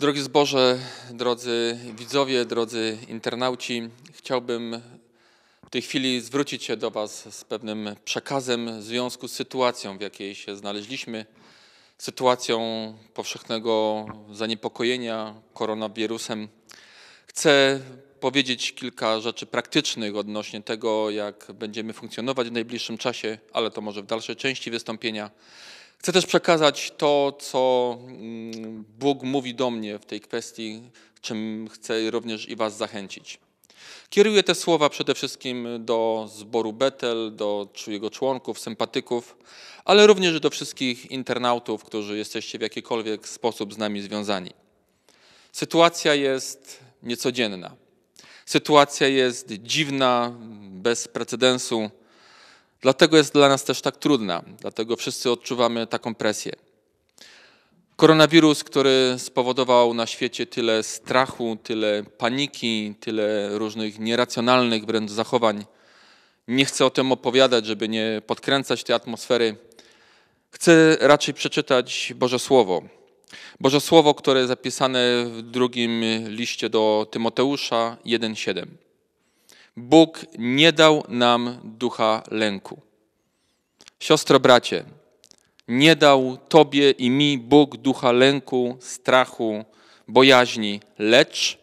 Drogi zboże, drodzy widzowie, drodzy internauci, chciałbym w tej chwili zwrócić się do Was z pewnym przekazem w związku z sytuacją, w jakiej się znaleźliśmy, sytuacją powszechnego zaniepokojenia koronawirusem. Chcę powiedzieć kilka rzeczy praktycznych odnośnie tego, jak będziemy funkcjonować w najbliższym czasie, ale to może w dalszej części wystąpienia. Chcę też przekazać to, co mm, Bóg mówi do mnie w tej kwestii, czym chcę również i Was zachęcić. Kieruję te słowa przede wszystkim do zboru Betel, do jego członków, sympatyków, ale również do wszystkich internautów, którzy jesteście w jakikolwiek sposób z nami związani. Sytuacja jest niecodzienna. Sytuacja jest dziwna, bez precedensu. Dlatego jest dla nas też tak trudna, dlatego wszyscy odczuwamy taką presję. Koronawirus, który spowodował na świecie tyle strachu, tyle paniki, tyle różnych nieracjonalnych wręcz zachowań. Nie chcę o tym opowiadać, żeby nie podkręcać tej atmosfery. Chcę raczej przeczytać Boże Słowo. Boże Słowo, które jest zapisane w drugim liście do Tymoteusza 1,7. Bóg nie dał nam ducha lęku. Siostro, bracie, nie dał Tobie i mi Bóg ducha lęku, strachu, bojaźni, lecz,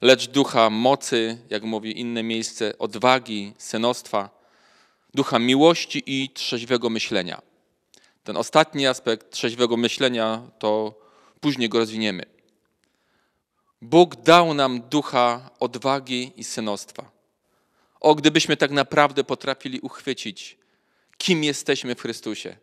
lecz ducha mocy, jak mówi inne miejsce, odwagi, synostwa, ducha miłości i trzeźwego myślenia. Ten ostatni aspekt trzeźwego myślenia to później go rozwiniemy. Bóg dał nam ducha odwagi i synostwa. O, gdybyśmy tak naprawdę potrafili uchwycić, kim jesteśmy w Chrystusie.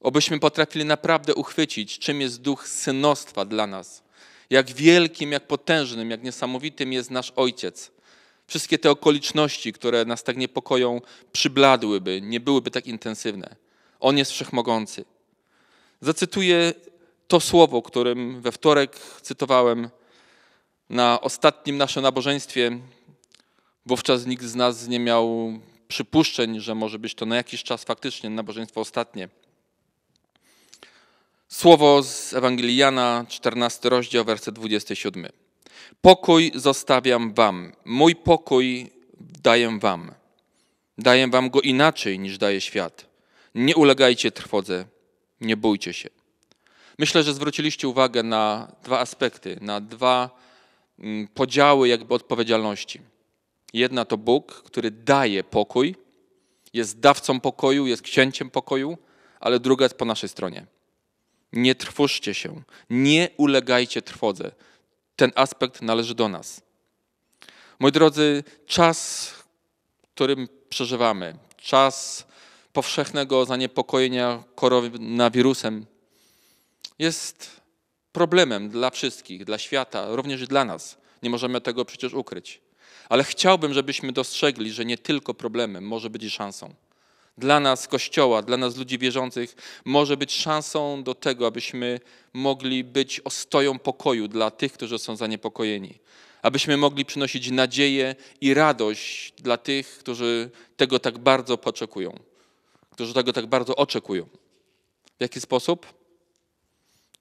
Obyśmy potrafili naprawdę uchwycić, czym jest duch synostwa dla nas. Jak wielkim, jak potężnym, jak niesamowitym jest nasz Ojciec. Wszystkie te okoliczności, które nas tak niepokoją, przybladłyby, nie byłyby tak intensywne. On jest wszechmogący. Zacytuję to słowo, którym we wtorek cytowałem na ostatnim naszym nabożeństwie Wówczas nikt z nas nie miał przypuszczeń, że może być to na jakiś czas faktycznie nabożeństwo ostatnie. Słowo z Ewangelii Jana, 14 rozdział, werset 27. Pokój zostawiam wam, mój pokój daję wam. Daję wam go inaczej niż daje świat. Nie ulegajcie trwodze, nie bójcie się. Myślę, że zwróciliście uwagę na dwa aspekty, na dwa mm, podziały jakby odpowiedzialności. Jedna to Bóg, który daje pokój, jest dawcą pokoju, jest księciem pokoju, ale druga jest po naszej stronie. Nie trwóżcie się, nie ulegajcie trwodze. Ten aspekt należy do nas. Moi drodzy, czas, którym przeżywamy, czas powszechnego zaniepokojenia koronawirusem, jest problemem dla wszystkich, dla świata, również dla nas. Nie możemy tego przecież ukryć. Ale chciałbym, żebyśmy dostrzegli, że nie tylko problemem może być szansą. Dla nas, Kościoła, dla nas ludzi wierzących, może być szansą do tego, abyśmy mogli być ostoją pokoju dla tych, którzy są zaniepokojeni. Abyśmy mogli przynosić nadzieję i radość dla tych, którzy tego tak bardzo poczekują, którzy tego tak bardzo oczekują. W jaki sposób?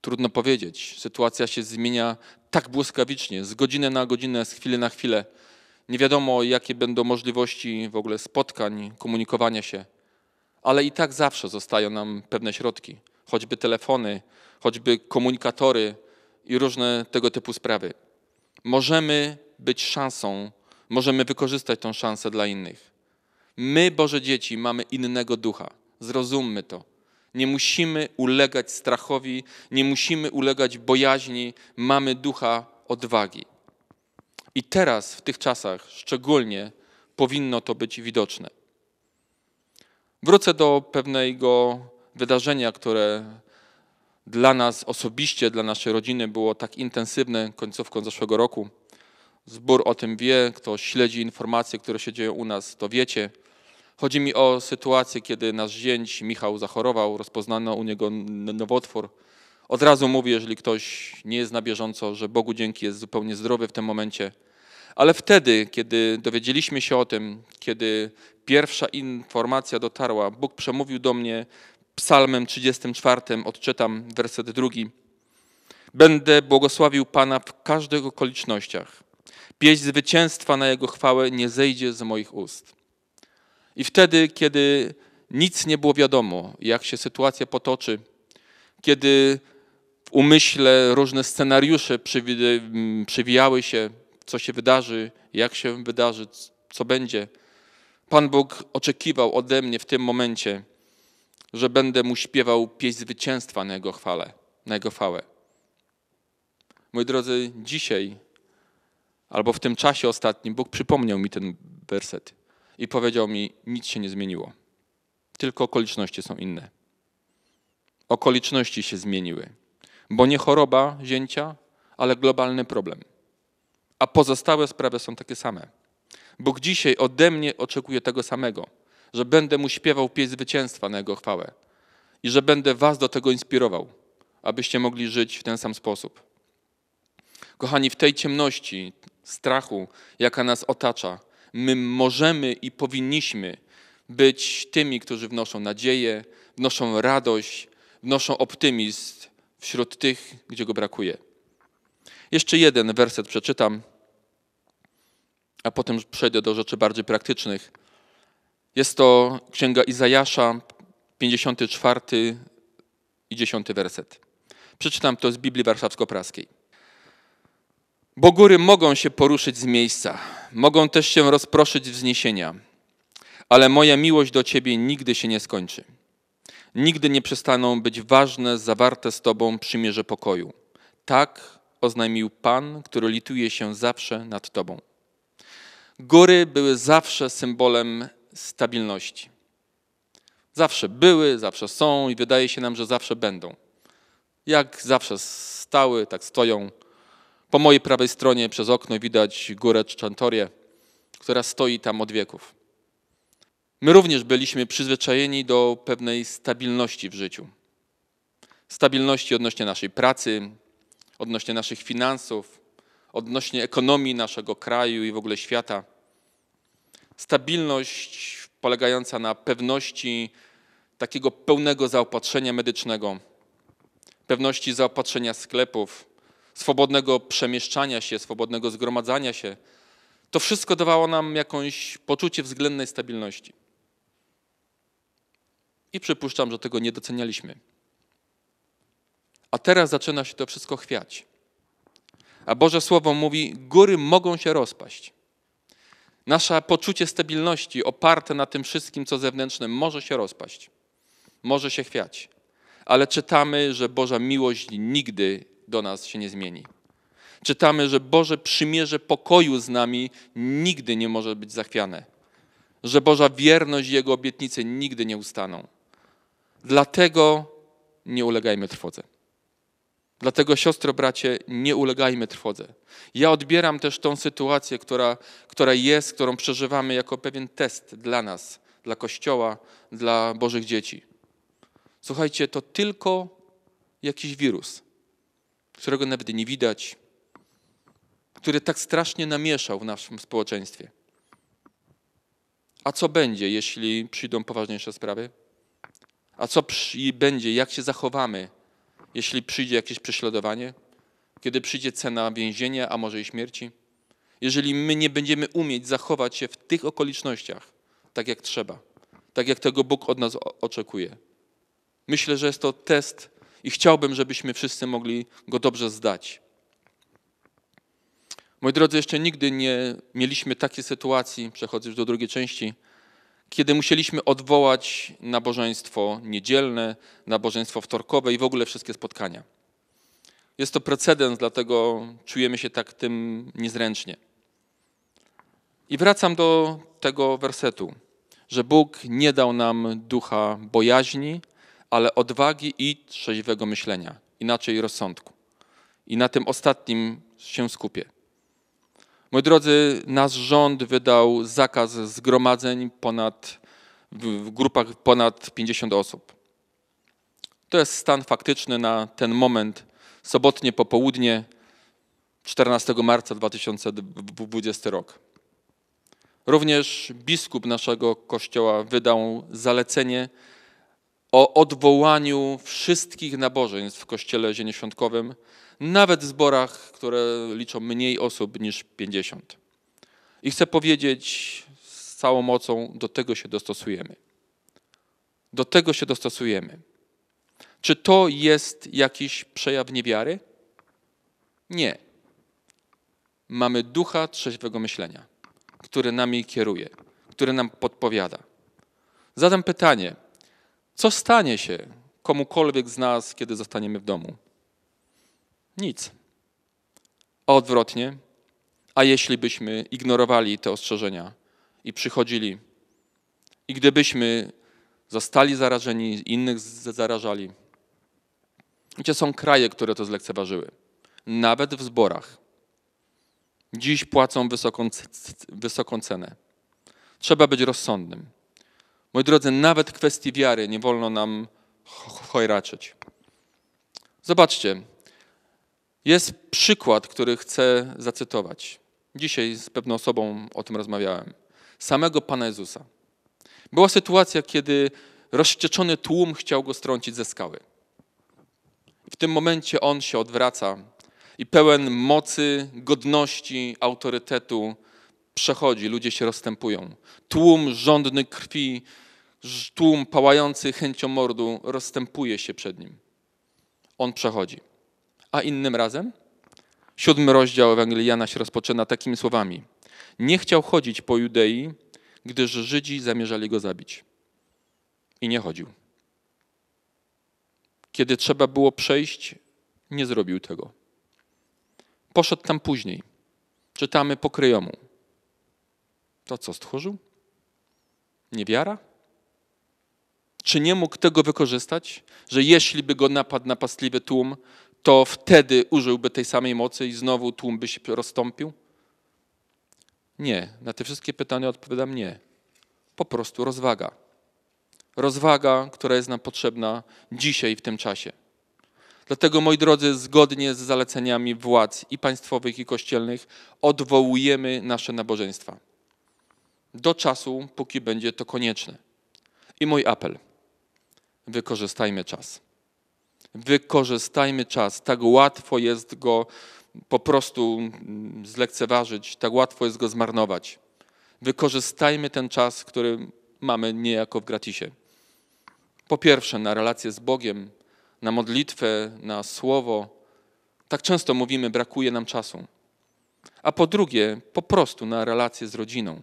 Trudno powiedzieć. Sytuacja się zmienia tak błyskawicznie, z godziny na godzinę, z chwili na chwilę. Nie wiadomo, jakie będą możliwości w ogóle spotkań, komunikowania się, ale i tak zawsze zostają nam pewne środki, choćby telefony, choćby komunikatory i różne tego typu sprawy. Możemy być szansą, możemy wykorzystać tę szansę dla innych. My, Boże dzieci, mamy innego ducha. Zrozummy to. Nie musimy ulegać strachowi, nie musimy ulegać bojaźni, mamy ducha odwagi. I teraz, w tych czasach, szczególnie powinno to być widoczne. Wrócę do pewnego wydarzenia, które dla nas osobiście, dla naszej rodziny było tak intensywne końcówką zeszłego roku. Zbór o tym wie, kto śledzi informacje, które się dzieją u nas, to wiecie. Chodzi mi o sytuację, kiedy nasz zięć Michał zachorował, rozpoznano u niego nowotwór. Od razu mówię, jeżeli ktoś nie jest na bieżąco, że Bogu dzięki jest zupełnie zdrowy w tym momencie. Ale wtedy, kiedy dowiedzieliśmy się o tym, kiedy pierwsza informacja dotarła, Bóg przemówił do mnie psalmem 34, odczytam werset drugi. Będę błogosławił Pana w każdych okolicznościach. Pieść zwycięstwa na Jego chwałę nie zejdzie z moich ust. I wtedy, kiedy nic nie było wiadomo, jak się sytuacja potoczy, kiedy umyśle różne scenariusze przewijały się, co się wydarzy, jak się wydarzy, co będzie. Pan Bóg oczekiwał ode mnie w tym momencie, że będę mu śpiewał pieśń zwycięstwa na jego, chwale, na jego chwałę. Moi drodzy, dzisiaj albo w tym czasie ostatnim Bóg przypomniał mi ten werset i powiedział mi: Nic się nie zmieniło, tylko okoliczności są inne. Okoliczności się zmieniły bo nie choroba zięcia, ale globalny problem. A pozostałe sprawy są takie same. Bóg dzisiaj ode mnie oczekuje tego samego, że będę mu śpiewał pieśń zwycięstwa na jego chwałę i że będę was do tego inspirował, abyście mogli żyć w ten sam sposób. Kochani, w tej ciemności, strachu, jaka nas otacza, my możemy i powinniśmy być tymi, którzy wnoszą nadzieję, wnoszą radość, wnoszą optymizm wśród tych, gdzie go brakuje. Jeszcze jeden werset przeczytam, a potem przejdę do rzeczy bardziej praktycznych. Jest to księga Izajasza, 54 i 10 werset. Przeczytam to z Biblii Warszawsko-Praskiej. Bo góry mogą się poruszyć z miejsca, mogą też się rozproszyć wzniesienia, ale moja miłość do Ciebie nigdy się nie skończy Nigdy nie przestaną być ważne zawarte z Tobą przymierze pokoju. Tak oznajmił Pan, który lituje się zawsze nad Tobą. Góry były zawsze symbolem stabilności. Zawsze były, zawsze są i wydaje się nam, że zawsze będą. Jak zawsze stały, tak stoją. Po mojej prawej stronie przez okno widać górę Czantorię, która stoi tam od wieków. My również byliśmy przyzwyczajeni do pewnej stabilności w życiu. Stabilności odnośnie naszej pracy, odnośnie naszych finansów, odnośnie ekonomii naszego kraju i w ogóle świata. Stabilność polegająca na pewności takiego pełnego zaopatrzenia medycznego, pewności zaopatrzenia sklepów, swobodnego przemieszczania się, swobodnego zgromadzania się. To wszystko dawało nam jakąś poczucie względnej stabilności. I przypuszczam, że tego nie docenialiśmy. A teraz zaczyna się to wszystko chwiać. A Boże Słowo mówi: góry mogą się rozpaść. Nasze poczucie stabilności oparte na tym wszystkim, co zewnętrzne, może się rozpaść, może się chwiać. Ale czytamy, że Boża miłość nigdy do nas się nie zmieni. Czytamy, że Boże przymierze pokoju z nami nigdy nie może być zachwiane, że Boża wierność i Jego obietnice nigdy nie ustaną. Dlatego nie ulegajmy trwodze. Dlatego, siostro, bracie, nie ulegajmy trwodze. Ja odbieram też tą sytuację, która, która jest, którą przeżywamy, jako pewien test dla nas, dla Kościoła, dla Bożych dzieci. Słuchajcie, to tylko jakiś wirus, którego nawet nie widać, który tak strasznie namieszał w naszym społeczeństwie. A co będzie, jeśli przyjdą poważniejsze sprawy? A co będzie, jak się zachowamy, jeśli przyjdzie jakieś prześladowanie, kiedy przyjdzie cena więzienia, a może i śmierci? Jeżeli my nie będziemy umieć zachować się w tych okolicznościach tak jak trzeba, tak jak tego Bóg od nas oczekuje. Myślę, że jest to test i chciałbym, żebyśmy wszyscy mogli go dobrze zdać. Moi drodzy, jeszcze nigdy nie mieliśmy takiej sytuacji, już do drugiej części, kiedy musieliśmy odwołać nabożeństwo niedzielne, nabożeństwo wtorkowe i w ogóle wszystkie spotkania. Jest to precedens, dlatego czujemy się tak tym niezręcznie. I wracam do tego wersetu, że Bóg nie dał nam ducha bojaźni, ale odwagi i trzeźwego myślenia, inaczej rozsądku. I na tym ostatnim się skupię. Moi drodzy, nasz rząd wydał zakaz zgromadzeń ponad, w grupach ponad 50 osób. To jest stan faktyczny na ten moment, sobotnie popołudnie 14 marca 2020 rok. Również biskup naszego kościoła wydał zalecenie o odwołaniu wszystkich nabożeństw w Kościele Zienieświątkowym, nawet w zborach, które liczą mniej osób niż 50. I chcę powiedzieć z całą mocą, do tego się dostosujemy. Do tego się dostosujemy. Czy to jest jakiś przejaw niewiary? Nie. Mamy ducha trzeźwego myślenia, który nami kieruje, który nam podpowiada. Zadam pytanie, co stanie się komukolwiek z nas, kiedy zostaniemy w domu? Nic. A odwrotnie, a jeśli byśmy ignorowali te ostrzeżenia i przychodzili, i gdybyśmy zostali zarażeni, innych zarażali. Wiecie, są kraje, które to zlekceważyły, nawet w zborach. Dziś płacą wysoką, wysoką cenę. Trzeba być rozsądnym. Moi drodzy, nawet kwestii wiary nie wolno nam hojraczyć. Zobaczcie, jest przykład, który chcę zacytować. Dzisiaj z pewną osobą o tym rozmawiałem. Samego Pana Jezusa. Była sytuacja, kiedy rozścieczony tłum chciał go strącić ze skały. W tym momencie on się odwraca i pełen mocy, godności, autorytetu przechodzi, ludzie się rozstępują. Tłum żądny krwi, tłum pałający chęcią mordu rozstępuje się przed nim. On przechodzi. A innym razem? Siódmy rozdział Ewangelii Jana się rozpoczyna takimi słowami. Nie chciał chodzić po Judei, gdyż Żydzi zamierzali go zabić. I nie chodził. Kiedy trzeba było przejść, nie zrobił tego. Poszedł tam później. Czytamy po kryjomu. To co stworzył? Niewiara? Czy nie mógł tego wykorzystać, że jeśli by go napadł napastliwy tłum, to wtedy użyłby tej samej mocy i znowu tłum by się rozstąpił? Nie. Na te wszystkie pytania odpowiadam nie. Po prostu rozwaga. Rozwaga, która jest nam potrzebna dzisiaj, w tym czasie. Dlatego, moi drodzy, zgodnie z zaleceniami władz i państwowych, i kościelnych, odwołujemy nasze nabożeństwa do czasu, póki będzie to konieczne. I mój apel: wykorzystajmy czas. Wykorzystajmy czas. Tak łatwo jest go po prostu mm, zlekceważyć, tak łatwo jest go zmarnować. Wykorzystajmy ten czas, który mamy niejako w gratisie. Po pierwsze, na relacje z Bogiem, na modlitwę, na słowo. Tak często mówimy, brakuje nam czasu. A po drugie, po prostu na relacje z rodziną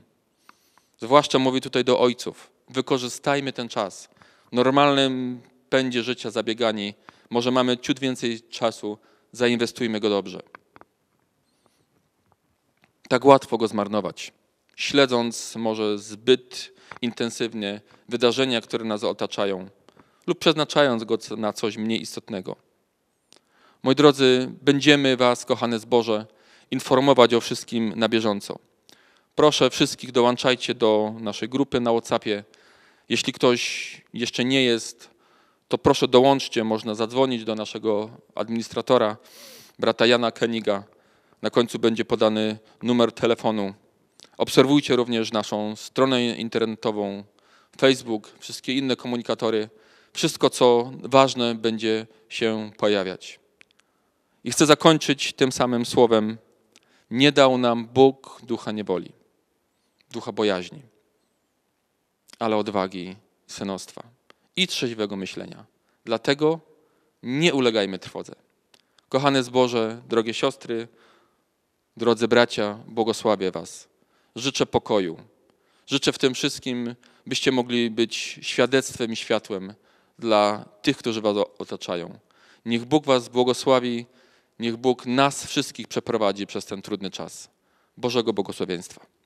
Zwłaszcza mówi tutaj do ojców. Wykorzystajmy ten czas. W normalnym pędzie życia zabiegani, może mamy ciut więcej czasu, zainwestujmy go dobrze. Tak łatwo go zmarnować, śledząc może zbyt intensywnie wydarzenia, które nas otaczają, lub przeznaczając go na coś mniej istotnego. Moi drodzy, będziemy Was, kochane zboże, informować o wszystkim na bieżąco. Proszę wszystkich dołączajcie do naszej grupy na WhatsAppie. Jeśli ktoś jeszcze nie jest, to proszę dołączcie, można zadzwonić do naszego administratora, brata Jana Keniga. Na końcu będzie podany numer telefonu. Obserwujcie również naszą stronę internetową, Facebook, wszystkie inne komunikatory. Wszystko, co ważne, będzie się pojawiać. I chcę zakończyć tym samym słowem: Nie dał nam Bóg ducha nieboli ducha bojaźni, ale odwagi synostwa i trzeźwego myślenia. Dlatego nie ulegajmy trwodze. Kochane zboże, drogie siostry, drodzy bracia, błogosławię Was. Życzę pokoju. Życzę w tym wszystkim, byście mogli być świadectwem i światłem dla tych, którzy Was otaczają. Niech Bóg Was błogosławi, niech Bóg nas wszystkich przeprowadzi przez ten trudny czas. Bożego błogosławieństwa.